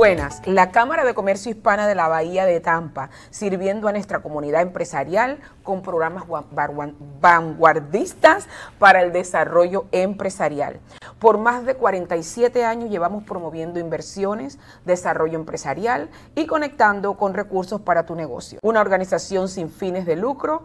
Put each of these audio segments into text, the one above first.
buenas. La Cámara de Comercio Hispana de la Bahía de Tampa, sirviendo a nuestra comunidad empresarial con programas vanguardistas para el desarrollo empresarial. Por más de 47 años llevamos promoviendo inversiones, desarrollo empresarial y conectando con recursos para tu negocio. Una organización sin fines de lucro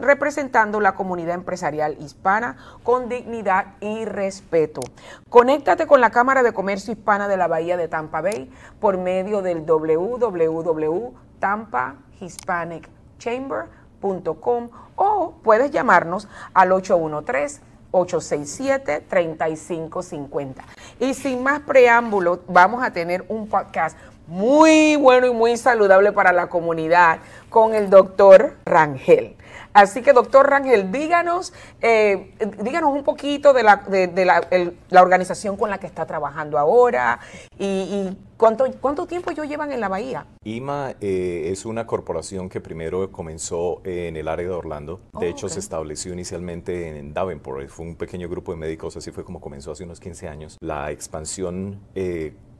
representando la comunidad empresarial hispana con dignidad y respeto. Conéctate con la Cámara de Comercio Hispana de la Bahía de Tampa Bay por medio del www.tampahispanicchamber.com o puedes llamarnos al 813 867-3550. Y sin más preámbulo, vamos a tener un podcast muy bueno y muy saludable para la comunidad con el doctor Rangel. Así que, doctor Rangel, díganos, eh, díganos un poquito de, la, de, la, organización con la que está trabajando ahora y, cuánto, tiempo llevan en la Bahía. IMA eh, es una corporación que primero comenzó eh, en el área de Orlando. De oh, hecho, se estableció inicialmente en Davenport. Fue un pequeño grupo de médicos, así fue como comenzó hace unos 15 años. La expansión...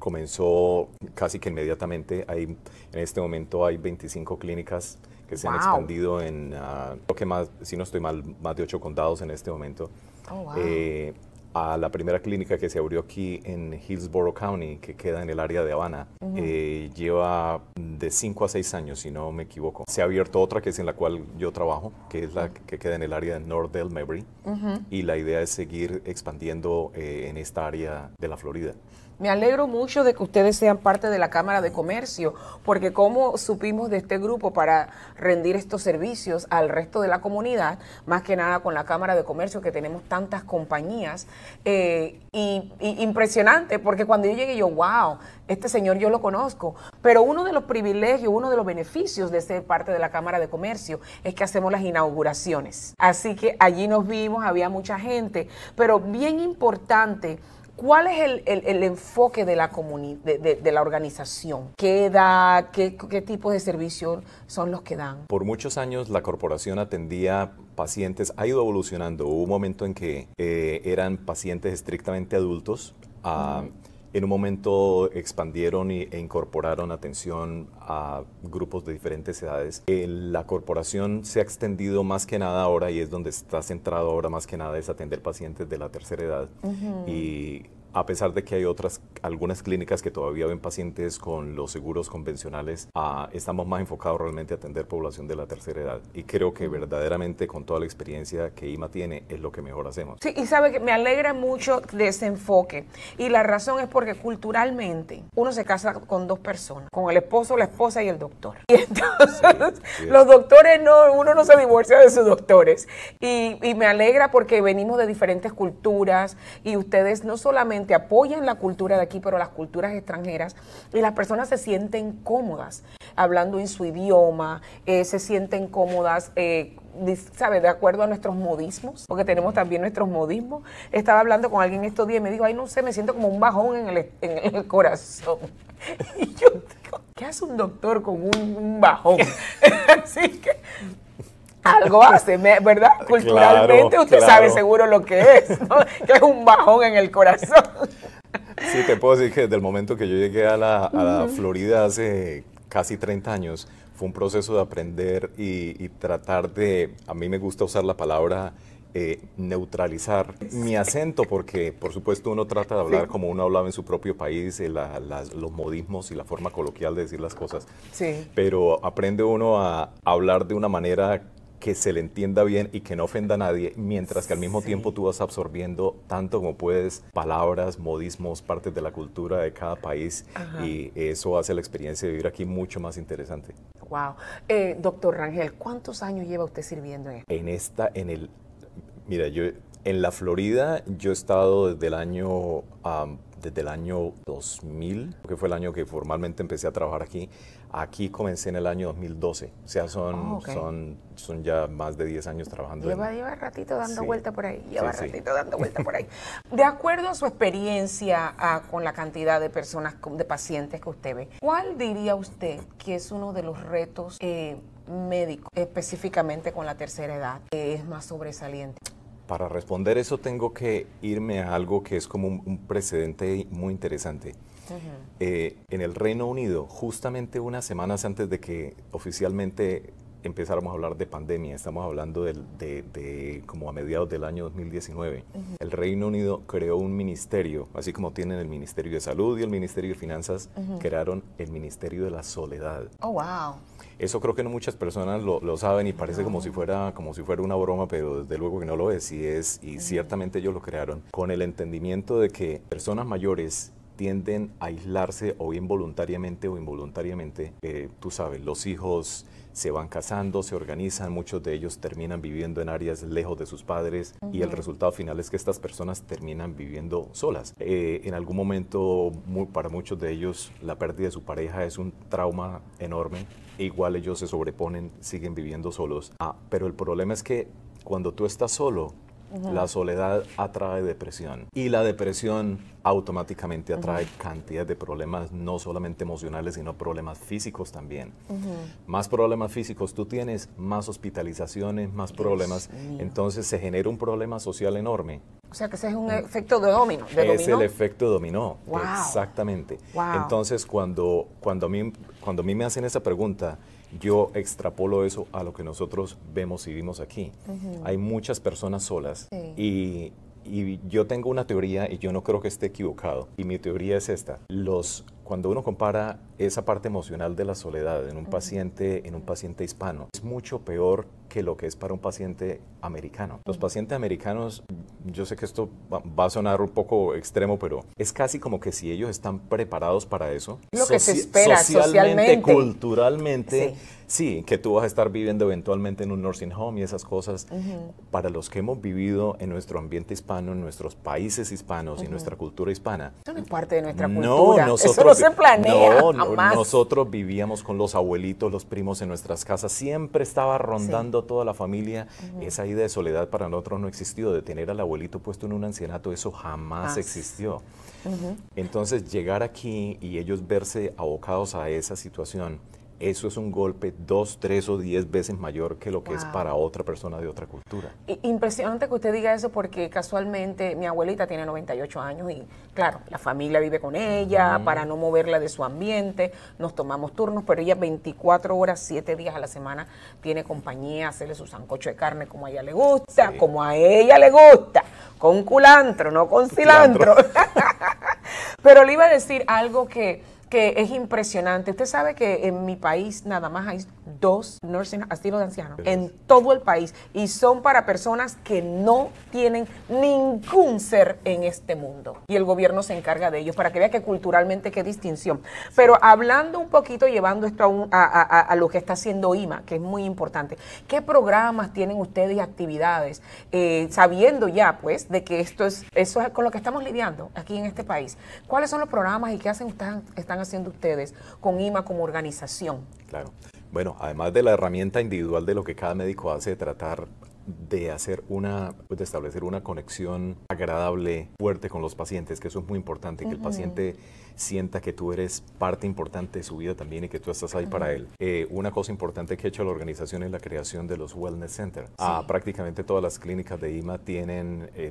comenzó casi que inmediatamente. en este momento hay 25 clínicas que se han expandido en, ah, creo que más, si no estoy mal, más de ocho condados en este momento. Oh, eh, a la primera clínica que se abrió aquí en Hillsborough County, que queda en el área de Habana, eh, lleva de cinco a seis años, si no me equivoco. Se ha abierto otra que es en la cual yo trabajo, que es la que queda en el área de North Del y la idea es seguir expandiendo eh, en esta área de la Florida. Me alegro mucho de que ustedes sean parte de la Cámara de Comercio, porque como supimos de este grupo para rendir estos servicios al resto de la comunidad, más que nada con la Cámara de Comercio que tenemos tantas compañías, eh, impresionante, porque cuando yo llegué yo, wow, este señor yo lo conozco, pero uno de los privilegios, uno de los beneficios de ser parte de la Cámara de Comercio es que hacemos las inauguraciones. Así que allí nos vimos, había mucha gente, pero bien importante ¿Cuál es el, enfoque de la, de, de, la organización? ¿Qué edad, qué, tipo de servicios son los que dan? Por muchos años la corporación atendía pacientes, ha ido evolucionando. Hubo un momento en que eh, eran pacientes estrictamente adultos, ah, en un momento expandieron e incorporaron atención a grupos de diferentes edades. Eh, la corporación se ha extendido más que nada ahora y es donde está centrado ahora más que nada es atender pacientes de la tercera edad. Y a pesar de que hay otras, algunas clínicas que todavía ven pacientes con los seguros convencionales, ah, estamos más enfocados realmente a atender población de la tercera edad. Y creo que verdaderamente con toda la experiencia que IMA tiene es lo que mejor hacemos. Sí, y sabe que me alegra mucho de ese enfoque. Y la razón es porque culturalmente uno se casa con dos personas, con el esposo, la esposa y el doctor. Y entonces los doctores no, uno no se divorcia de sus doctores. y me alegra porque venimos de diferentes culturas y ustedes no solamente apoyan la cultura de aquí, pero las culturas extranjeras, y las personas se sienten cómodas hablando en su idioma, eh, se sienten cómodas. Eh, ¿sabes? De acuerdo a nuestros modismos, porque tenemos también nuestros modismos. Estaba hablando con alguien estos días y me dijo, ay, no sé, me siento como un bajón en el, corazón. Y yo digo, ¿qué hace un doctor con un bajón? Así que algo hace, ¿verdad? Culturalmente usted sabe seguro lo que es, ¿no? que es un bajón en el corazón. Sí, te puedo decir que desde el momento que yo llegué a la, Florida hace casi 30 años, fue un proceso de aprender y, tratar de, a mí me gusta usar la palabra eh, neutralizar mi acento, porque por supuesto uno trata de hablar como uno hablaba en su propio país, eh, los modismos y la forma coloquial de decir las cosas. Sí. Pero aprende uno a hablar de una manera que se le entienda bien y que no ofenda a nadie, mientras que al mismo tiempo tú vas absorbiendo tanto como puedes palabras, modismos, partes de la cultura de cada país y eso hace la experiencia de vivir aquí mucho más interesante. Wow. Eh, doctor Rangel, ¿cuántos años lleva usted sirviendo en En esta, en el, mira, yo en la Florida yo he estado desde el año desde el año 2000, que fue el año que formalmente empecé a trabajar aquí. Aquí comencé en el año 2012, o sea, oh, son, son, ya más de 10 años trabajando. Lleva, ratito dando vuelta por ahí, lleva ratito dando vuelta por ahí. De acuerdo a su experiencia con la cantidad de personas, de pacientes que usted ve, ¿cuál diría usted que es uno de los retos eh, médicos, específicamente con la tercera edad, que es más sobresaliente? para responder eso tengo que irme a algo que es como un, precedente muy interesante. Eh, en el Reino Unido, justamente unas semanas antes de que oficialmente empezáramos a hablar de pandemia, estamos hablando de, como a mediados del año 2019, el Reino Unido creó un ministerio, así como tienen el Ministerio de Salud y el Ministerio de Finanzas, crearon el Ministerio de la Soledad. Oh, wow. Eso creo que no muchas personas lo, saben y parece como, si fuera, como si fuera una broma, pero desde luego que no lo es y, es, y ciertamente ellos lo crearon con el entendimiento de que personas mayores tienden a aislarse o involuntariamente o involuntariamente. Eh, tú sabes, los hijos se van casando, se organizan, muchos de ellos terminan viviendo en áreas lejos de sus padres y el resultado final es que estas personas terminan viviendo solas. Eh, en algún momento, muy, para muchos de ellos, la pérdida de su pareja es un trauma enorme. igual ellos se sobreponen, siguen viviendo solos. Ah, pero el problema es que cuando tú estás solo, la soledad atrae depresión y la depresión automáticamente atrae cantidad de problemas, no solamente emocionales, sino problemas físicos también. Más problemas físicos tú tienes, más hospitalizaciones, más problemas. Entonces se genera un problema social enorme. O sea que ese es un efecto de dominó. es el efecto dominó, exactamente. Entonces cuando, cuando, a mí, cuando a mí me hacen esa pregunta, yo extrapolo eso a lo que nosotros vemos y vimos aquí. Hay muchas personas solas y, y yo tengo una teoría y yo no creo que esté equivocado. Y mi teoría es esta. Los cuando uno compara esa parte emocional de la soledad en un paciente, en un paciente hispano, es mucho peor que lo que es para un paciente americano. Los pacientes americanos, yo sé que esto va a sonar un poco extremo, pero es casi como que si ellos están preparados para eso. Lo que se espera socialmente, culturalmente, sí. que tú vas a estar viviendo eventualmente en un nursing home y esas cosas. Para los que hemos vivido en nuestro ambiente hispano, en nuestros países hispanos y nuestra cultura hispana. Eso no es parte de nuestra cultura. No, nosotros no se planea. No, nosotros vivíamos con los abuelitos, los primos en nuestras casas, siempre estaba rondando toda la familia. Esa idea de soledad para nosotros no existió, de tener al abuelito puesto en un ancianato, eso jamás existió. Entonces llegar aquí y ellos verse abocados a esa situación eso es un golpe dos, tres o diez veces mayor que lo que es para otra persona de otra cultura. Impresionante que usted diga eso porque casualmente mi abuelita tiene 98 años y claro, la familia vive con ella, para no moverla de su ambiente, nos tomamos turnos, pero ella 24 horas, 7 días a la semana tiene compañía, hacerle su sancocho de carne como a ella le gusta, como a ella le gusta, con culantro, no con cilantro. pero le iba a decir algo que que es impresionante. Usted sabe que en mi país nada más hay dos nursing asilos de ancianos en todo el país y son para personas que no tienen ningún ser en este mundo y el gobierno se encarga de ellos para que vea que culturalmente qué distinción. Pero hablando un poquito, llevando esto a, a, lo que está haciendo IMA, que es muy importante, ¿qué programas tienen ustedes y actividades? Eh, sabiendo ya, pues, de que esto es, eso es con lo que estamos lidiando aquí en este país. ¿Cuáles son los programas y qué hacen ustedes están haciendo ustedes con IMA como organización? Claro. Bueno, además de la herramienta individual de lo que cada médico hace, de tratar de hacer una, pues, de establecer una conexión agradable, fuerte con los pacientes, que eso es muy importante, que el paciente sienta que tú eres parte importante de su vida también y que tú estás ahí para él. Eh, una cosa importante que ha hecho la organización es la creación de los Wellness Centers. Ah, prácticamente todas las clínicas de IMA eh,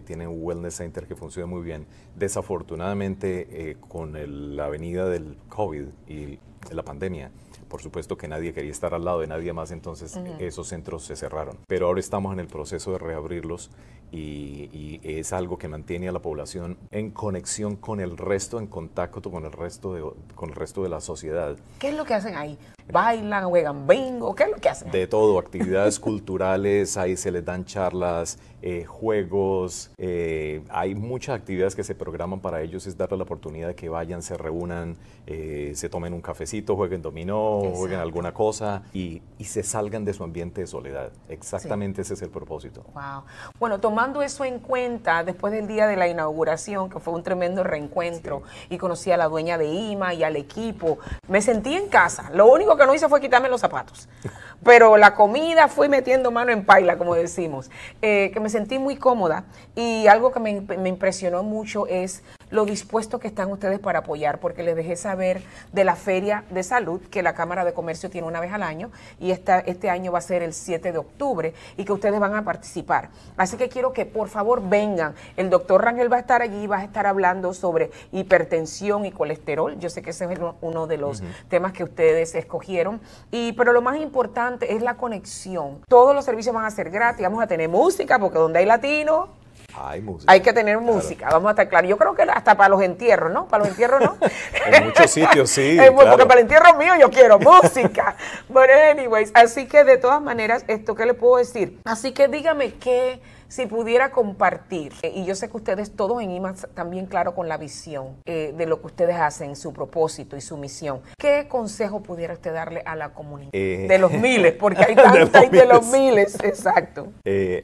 tienen, un Wellness Center que funciona muy bien. Desafortunadamente, eh, con la venida del COVID y la pandemia, por supuesto que nadie quería estar al lado de nadie más, entonces esos centros se cerraron. Pero ahora estamos en el proceso de reabrirlos y, es algo que mantiene a la población en conexión con el resto, en contacto con el resto de, con el resto de la sociedad. ¿Qué es lo que hacen ahí? ¿Bailan, juegan bingo? ¿Qué es lo que hacen? De todo, actividades culturales, ahí se les dan charlas, eh, juegos, eh, hay muchas actividades que se programan para ellos, es darle la oportunidad de que vayan, se reúnan, eh, se tomen un cafecito, jueguen dominó, jueguen alguna cosa y, se salgan de su ambiente de soledad. Exactamente ese es el propósito. Wow. Bueno, eso en cuenta, después del día de la inauguración, que fue un tremendo reencuentro, y conocí a la dueña de IMA y al equipo, me sentí en casa. Lo único que no hice fue quitarme los zapatos. Pero la comida fui metiendo mano en paila, como decimos, eh, que me sentí muy cómoda. Y algo que me impresionó mucho es lo dispuesto que están ustedes para apoyar, porque les dejé saber de la Feria de Salud que la Cámara de Comercio tiene una vez al año y este año va a ser el 7 de octubre y que ustedes van a participar. Así que quiero que por favor vengan. El doctor Rangel va a estar allí y va a estar hablando sobre hipertensión y colesterol. Yo sé que ese es uno de los temas que ustedes escogieron. Y, pero lo más importante es la conexión. Todos los servicios van a ser gratis. Vamos a tener música porque donde hay latino, hay música. Hay que tener música, vamos a estar claros. Yo creo que hasta para los entierros, ¿no? Para los entierros, ¿no? en muchos sitios, sí. claro. Porque para el entierro mío yo quiero música. But anyways, así que de todas maneras, ¿esto qué le puedo decir? Así que dígame qué si pudiera compartir, eh, y yo sé que ustedes todos en IMAX también claro con la visión eh, de lo que ustedes hacen, su propósito y su misión, ¿qué consejo pudiera usted darle a la comunidad? Eh, de los miles, porque hay tantos de, los miles, exacto.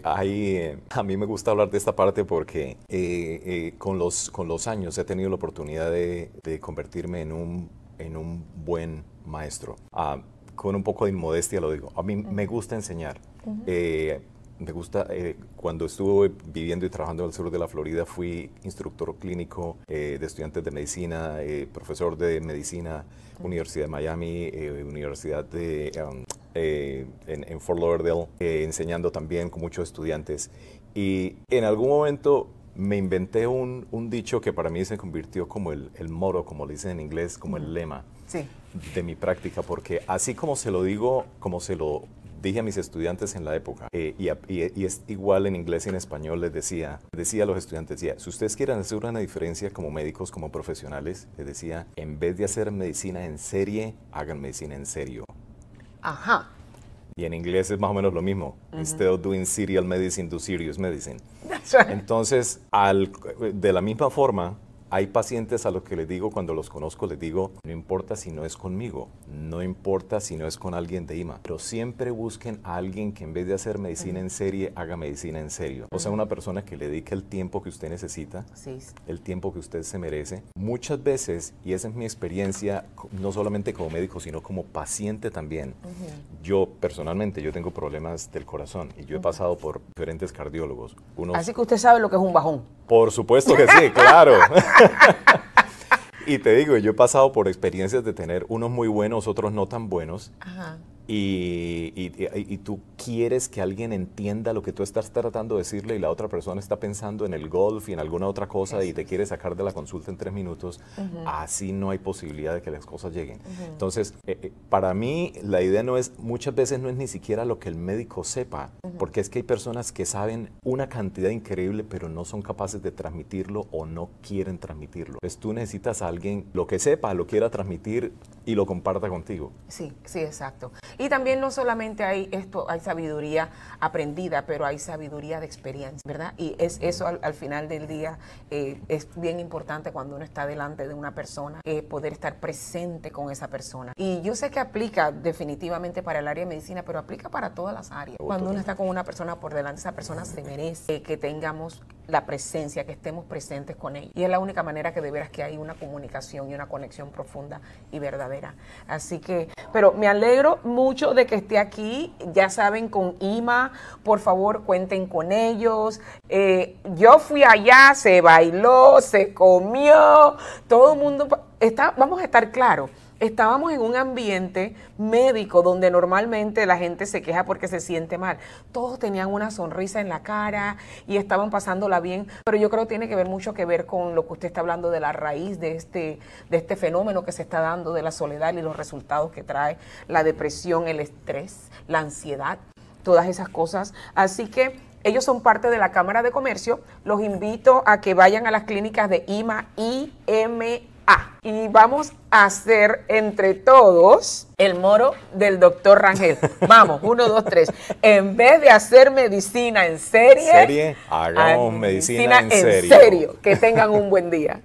a mí me gusta hablar de esta parte porque con, los, con los años he tenido la oportunidad de, convertirme en un, en un buen maestro. Ah, con un poco de inmodestia lo digo, a mí me gusta enseñar me gusta, eh, cuando estuve viviendo y trabajando en el sur de la Florida, fui instructor clínico eh, de estudiantes de medicina, eh, profesor de medicina, Universidad de Miami, Universidad de, um, en, Fort Lauderdale, enseñando también con muchos estudiantes. Y en algún momento me inventé un, dicho que para mí se convirtió como el, moro, como le dicen en inglés, como el lema de mi práctica, porque así como se lo digo, como se lo dije a mis estudiantes en la época, eh, y, es igual en inglés y en español, les decía, decía a los estudiantes, si ustedes quieren hacer una diferencia como médicos, como profesionales, les decía, en vez de hacer medicina en serie, hagan medicina en serio. Ajá. Y en inglés es más o menos lo mismo. Instead of doing serial medicine, do serious medicine. That's right. Entonces, al, de la misma forma, hay pacientes a los que les digo, cuando los conozco, les digo, no importa si no es conmigo, no importa si no es con alguien de IMA, pero siempre busquen a alguien que en vez de hacer medicina en serie, haga medicina en serio. O sea, una persona que le dedique el tiempo que usted necesita, el tiempo que usted se merece. Muchas veces, y esa es mi experiencia, no solamente como médico, sino como paciente también. Yo personalmente, yo tengo problemas del corazón y yo he pasado por diferentes cardiólogos. Así que usted sabe lo que es un bajón. Por supuesto que sí, claro. y te digo, yo he pasado por experiencias de tener unos muy buenos, otros no tan buenos. Ajá y, tú quieres que alguien entienda lo que tú estás tratando de decirle y la otra persona está pensando en el golf y en alguna otra cosa y te quiere sacar de la consulta en tres minutos, así no hay posibilidad de que las cosas lleguen. Entonces, eh, eh, para mí la idea no es, muchas veces no es ni siquiera lo que el médico sepa, porque es que hay personas que saben una cantidad increíble pero no son capaces de transmitirlo o no quieren transmitirlo. Entonces tú necesitas a alguien lo que sepa, lo quiera transmitir y lo comparta contigo. Sí, sí, exacto. Y también no solamente hay esto, hay sabiduría aprendida, pero hay sabiduría de experiencia, ¿verdad? Y es eso al, final del día eh, es bien importante cuando uno está delante de una persona, eh, poder estar presente con esa persona. Y yo sé que aplica definitivamente para el área de medicina, pero aplica para todas las áreas. Cuando uno está con una persona por delante, esa persona se merece que tengamos la presencia, que estemos presentes con ellos. Y es la única manera que de veras que hay una comunicación y una conexión profunda y verdadera. Así que, pero me alegro mucho de que esté aquí. Ya saben, con IMA, por favor, cuenten con ellos. Eh, yo fui allá, se bailó, se comió, todo el mundo... Está, vamos a estar claros estábamos en un ambiente médico donde normalmente la gente se queja porque se siente mal. Todos tenían una sonrisa en la cara y estaban pasándola bien, pero yo creo que tiene que ver mucho que ver con lo que usted está hablando de la raíz de este, de este fenómeno que se está dando de la soledad y los resultados que trae la depresión, el estrés, la ansiedad, todas esas cosas. Así que ellos son parte de la Cámara de Comercio. Los invito a que vayan a las clínicas de IMA, m y vamos a hacer entre todos el moro del doctor Rangel. Vamos, uno, dos, tres. En vez de hacer medicina en serie, hagamos ah, medicina, en serio. Que tengan un buen día.